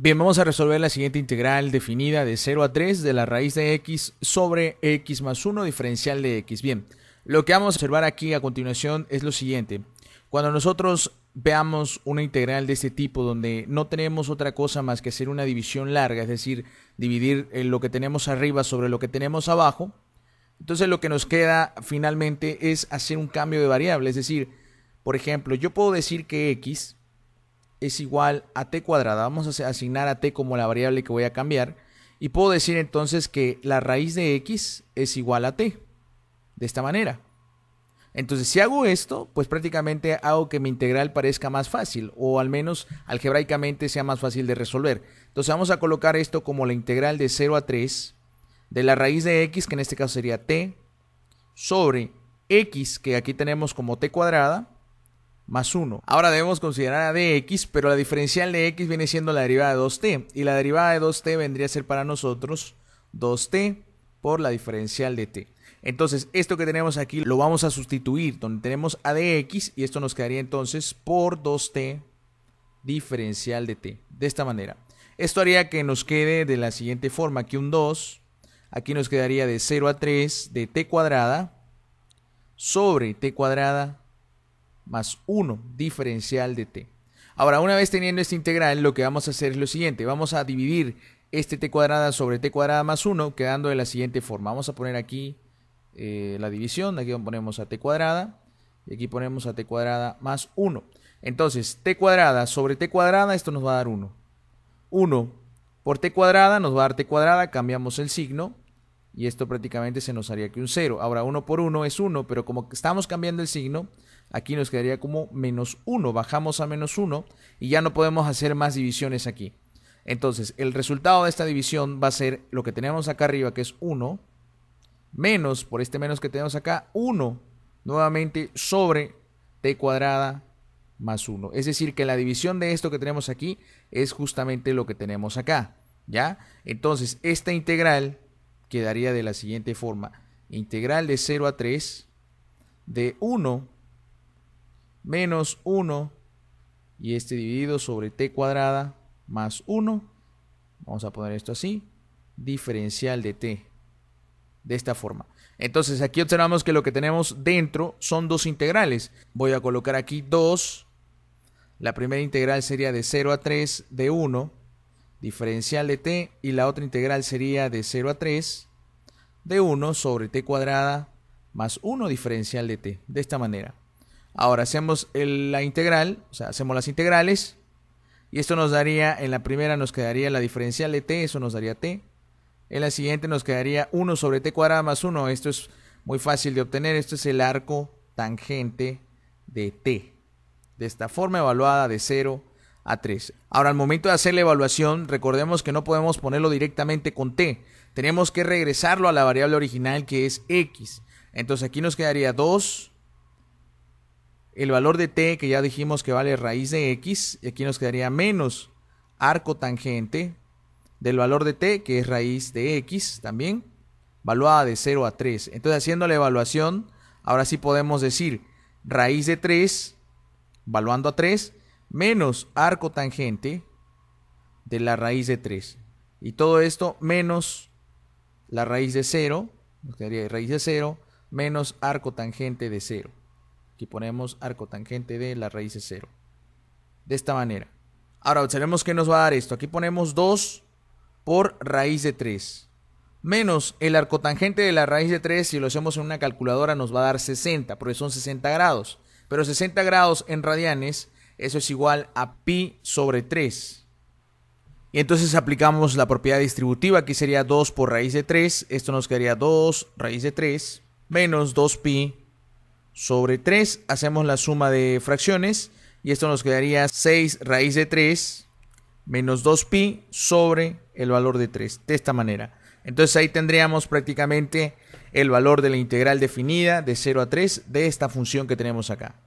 Bien, vamos a resolver la siguiente integral definida de 0 a 3 de la raíz de x sobre x más 1 diferencial de x. Bien, lo que vamos a observar aquí a continuación es lo siguiente. Cuando nosotros veamos una integral de este tipo donde no tenemos otra cosa más que hacer una división larga, es decir, dividir eh, lo que tenemos arriba sobre lo que tenemos abajo, entonces lo que nos queda finalmente es hacer un cambio de variable, es decir, por ejemplo, yo puedo decir que x es igual a t cuadrada. Vamos a asignar a t como la variable que voy a cambiar. Y puedo decir entonces que la raíz de x es igual a t. De esta manera. Entonces, si hago esto, pues prácticamente hago que mi integral parezca más fácil, o al menos algebraicamente sea más fácil de resolver. Entonces vamos a colocar esto como la integral de 0 a 3 de la raíz de x, que en este caso sería t, sobre x, que aquí tenemos como t cuadrada, más 1. Ahora debemos considerar a dx, pero la diferencial de x viene siendo la derivada de 2t. Y la derivada de 2t vendría a ser para nosotros 2t por la diferencial de t. Entonces, esto que tenemos aquí lo vamos a sustituir, donde tenemos a dx y esto nos quedaría entonces por 2t diferencial de t. De esta manera. Esto haría que nos quede de la siguiente forma, aquí un 2, aquí nos quedaría de 0 a 3 de t cuadrada sobre t cuadrada más 1 diferencial de t. Ahora, una vez teniendo esta integral, lo que vamos a hacer es lo siguiente. Vamos a dividir este t cuadrada sobre t cuadrada más 1, quedando de la siguiente forma. Vamos a poner aquí eh, la división, aquí ponemos a t cuadrada, y aquí ponemos a t cuadrada más 1. Entonces, t cuadrada sobre t cuadrada, esto nos va a dar 1. 1 por t cuadrada nos va a dar t cuadrada, cambiamos el signo, y esto prácticamente se nos haría que un 0. Ahora, 1 por 1 es 1, pero como estamos cambiando el signo, Aquí nos quedaría como menos 1. Bajamos a menos 1 y ya no podemos hacer más divisiones aquí. Entonces, el resultado de esta división va a ser lo que tenemos acá arriba, que es 1, menos, por este menos que tenemos acá, 1, nuevamente sobre t cuadrada más 1. Es decir, que la división de esto que tenemos aquí es justamente lo que tenemos acá, ¿ya? Entonces, esta integral quedaría de la siguiente forma. Integral de 0 a 3 de 1 menos 1 y este dividido sobre t cuadrada más 1. Vamos a poner esto así. Diferencial de t. De esta forma. Entonces aquí observamos que lo que tenemos dentro son dos integrales. Voy a colocar aquí 2. La primera integral sería de 0 a 3 de 1. Diferencial de t. Y la otra integral sería de 0 a 3 de 1 sobre t cuadrada más 1 diferencial de t. De esta manera. Ahora hacemos la integral, o sea, hacemos las integrales. Y esto nos daría, en la primera nos quedaría la diferencial de t, eso nos daría t. En la siguiente nos quedaría 1 sobre t cuadrada más 1. Esto es muy fácil de obtener. Esto es el arco tangente de t. De esta forma evaluada de 0 a 3. Ahora, al momento de hacer la evaluación, recordemos que no podemos ponerlo directamente con t. Tenemos que regresarlo a la variable original que es x. Entonces aquí nos quedaría 2 el valor de t, que ya dijimos que vale raíz de x, y aquí nos quedaría menos arco tangente del valor de t, que es raíz de x también, valuada de 0 a 3. Entonces, haciendo la evaluación, ahora sí podemos decir raíz de 3, valuando a 3, menos arco tangente de la raíz de 3. Y todo esto menos la raíz de 0, nos quedaría raíz de 0, menos arco tangente de 0. Aquí ponemos arcotangente de la raíz de 0. De esta manera. Ahora observemos qué nos va a dar esto. Aquí ponemos 2 por raíz de 3. Menos el arcotangente de la raíz de 3, si lo hacemos en una calculadora, nos va a dar 60, porque son 60 grados. Pero 60 grados en radianes, eso es igual a pi sobre 3. Y entonces aplicamos la propiedad distributiva, aquí sería 2 por raíz de 3, esto nos quedaría 2 raíz de 3 menos 2pi sobre 3. Hacemos la suma de fracciones y esto nos quedaría 6 raíz de 3 menos 2pi sobre el valor de 3, de esta manera. Entonces ahí tendríamos prácticamente el valor de la integral definida de 0 a 3 de esta función que tenemos acá.